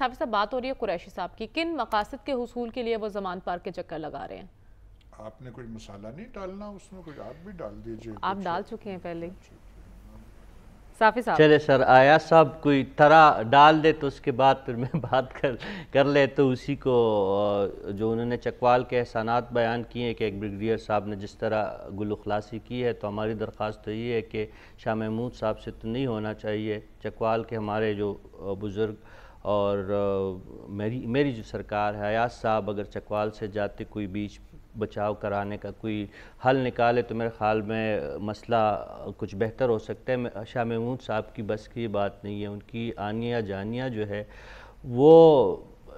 साहब साहब बात हो रही है कुरैशी साहब की किन मकासद के हसूल के लिए वो जमान पार के चक्कर लगा रहे हैं आपने कोई मसाला नहीं डालना उसमें कुछ आप भी डाल दीजिए आप डाल चुके हैं पहले साफी चले सर आया साहब कोई तरह डाल दे तो उसके बाद फिर मैं बात कर कर ले तो उसी को जो उन्होंने चकवाल के एहसानात बयान किए हैं कि एक ब्रिगेडियर साहब ने जिस तरह गुल खलासी की है तो हमारी दरख्वास्त तो ये है कि शाह महमूद साहब से तो नहीं होना चाहिए चकवाल के हमारे जो बुज़ुर्ग और मेरी मेरी जो सरकार है अयाज साहब अगर चकवाल से जाते कोई बीच बचाव कराने का कोई हल निकाले तो मेरे ख्याल में मसला कुछ बेहतर हो सकता है शाह महमूद साहब की बस की बात नहीं है उनकी आनिया जानिया जो है वो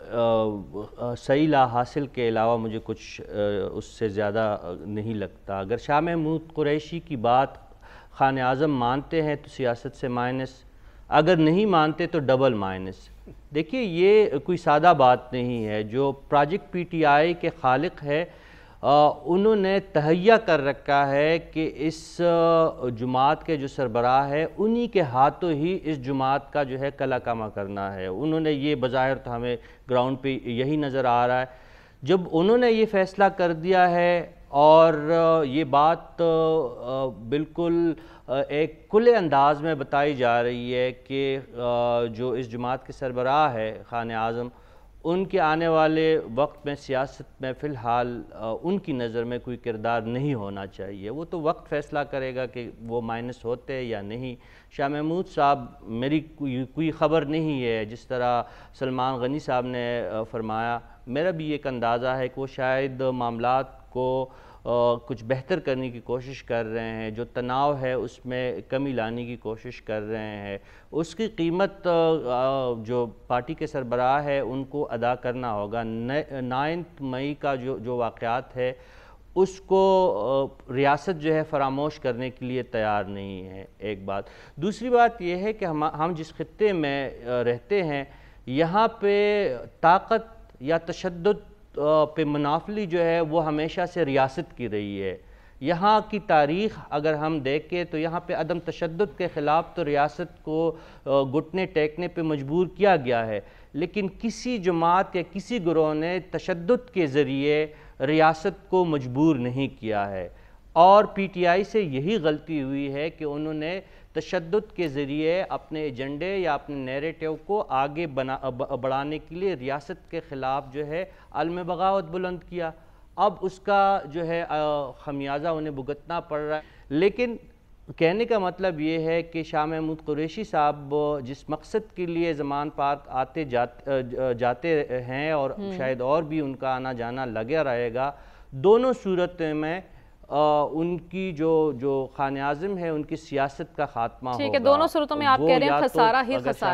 आ, सही ला हासिल के अलावा मुझे कुछ आ, उससे ज़्यादा नहीं लगता अगर शाह महमूद कुरैशी की बात खान आज़म मानते हैं तो सियासत से माइनस अगर नहीं मानते तो डबल माइनस देखिए ये कोई सादा बात नहीं है जो प्रोजेक्ट पीटीआई के खालिक है आ, उन्होंने तहैया कर रखा है कि इस जुमात के जो सरबराह है उन्हीं के हाथों ही इस जुमात का जो है कलाकामा करना है उन्होंने ये बज़ाहिर तो हमें ग्राउंड पे यही नज़र आ रहा है जब उन्होंने ये फ़ैसला कर दिया है और ये बात बिल्कुल एक खुले अंदाज में बताई जा रही है कि जो इस जमात के सरबराह है ख़ान आज़म उनके आने वाले वक्त में सियासत में फ़िलहाल उनकी नज़र में कोई किरदार नहीं होना चाहिए वो तो वक्त फ़ैसला करेगा कि वो माइनस होते या नहीं शाह महमूद साहब मेरी कोई ख़बर नहीं है जिस तरह सलमान गनी साहब ने फरमाया मेरा भी एक अंदाज़ा है कि वो शायद मामला को कुछ बेहतर करने की कोशिश कर रहे हैं जो तनाव है उसमें कमी लाने की कोशिश कर रहे हैं उसकी कीमत जो पार्टी के सरबराह है उनको अदा करना होगा नाइन्थ मई का जो जो वाक़ात है उसको रियासत जो है फरामोश करने के लिए तैयार नहीं है एक बात दूसरी बात यह है कि हम हम जिस खत्े में रहते हैं यहाँ पे ताकत या तशद पे मुनाफली जो है वो हमेशा से रियासत की रही है यहाँ की तारीख़ अगर हम देखें तो यहाँ पे अदम तशद के ख़िलाफ़ तो रियासत को घुटने टेकने पे मजबूर किया गया है लेकिन किसी जमात या किसी ग्रोह ने तशद के ज़रिए रियासत को मजबूर नहीं किया है और पी टी आई से यही गलती हुई है कि उन्होंने तशद के ज़रिए अपने एजेंडे या अपने नरेटिव को आगे बना बढ़ाने के लिए रियासत के ख़िलाफ़ जो है अलम बगावत बुलंद किया अब उसका जो है खमियाजा उन्हें भुगतना पड़ रहा है लेकिन कहने का मतलब ये है कि शाह महमूद कुरैशी साहब जिस मकसद के लिए जमान पार्क आते जाते जाते हैं और हम्म। शायद और भी उनका आना जाना लगे रहेगा दोनों सूरत में उनकी जो जो खान आजम है उनकी सियासत का खात्मा ठीक है दोनों सूरतों में आप कह रहे हैं खसारा तो ही खसारा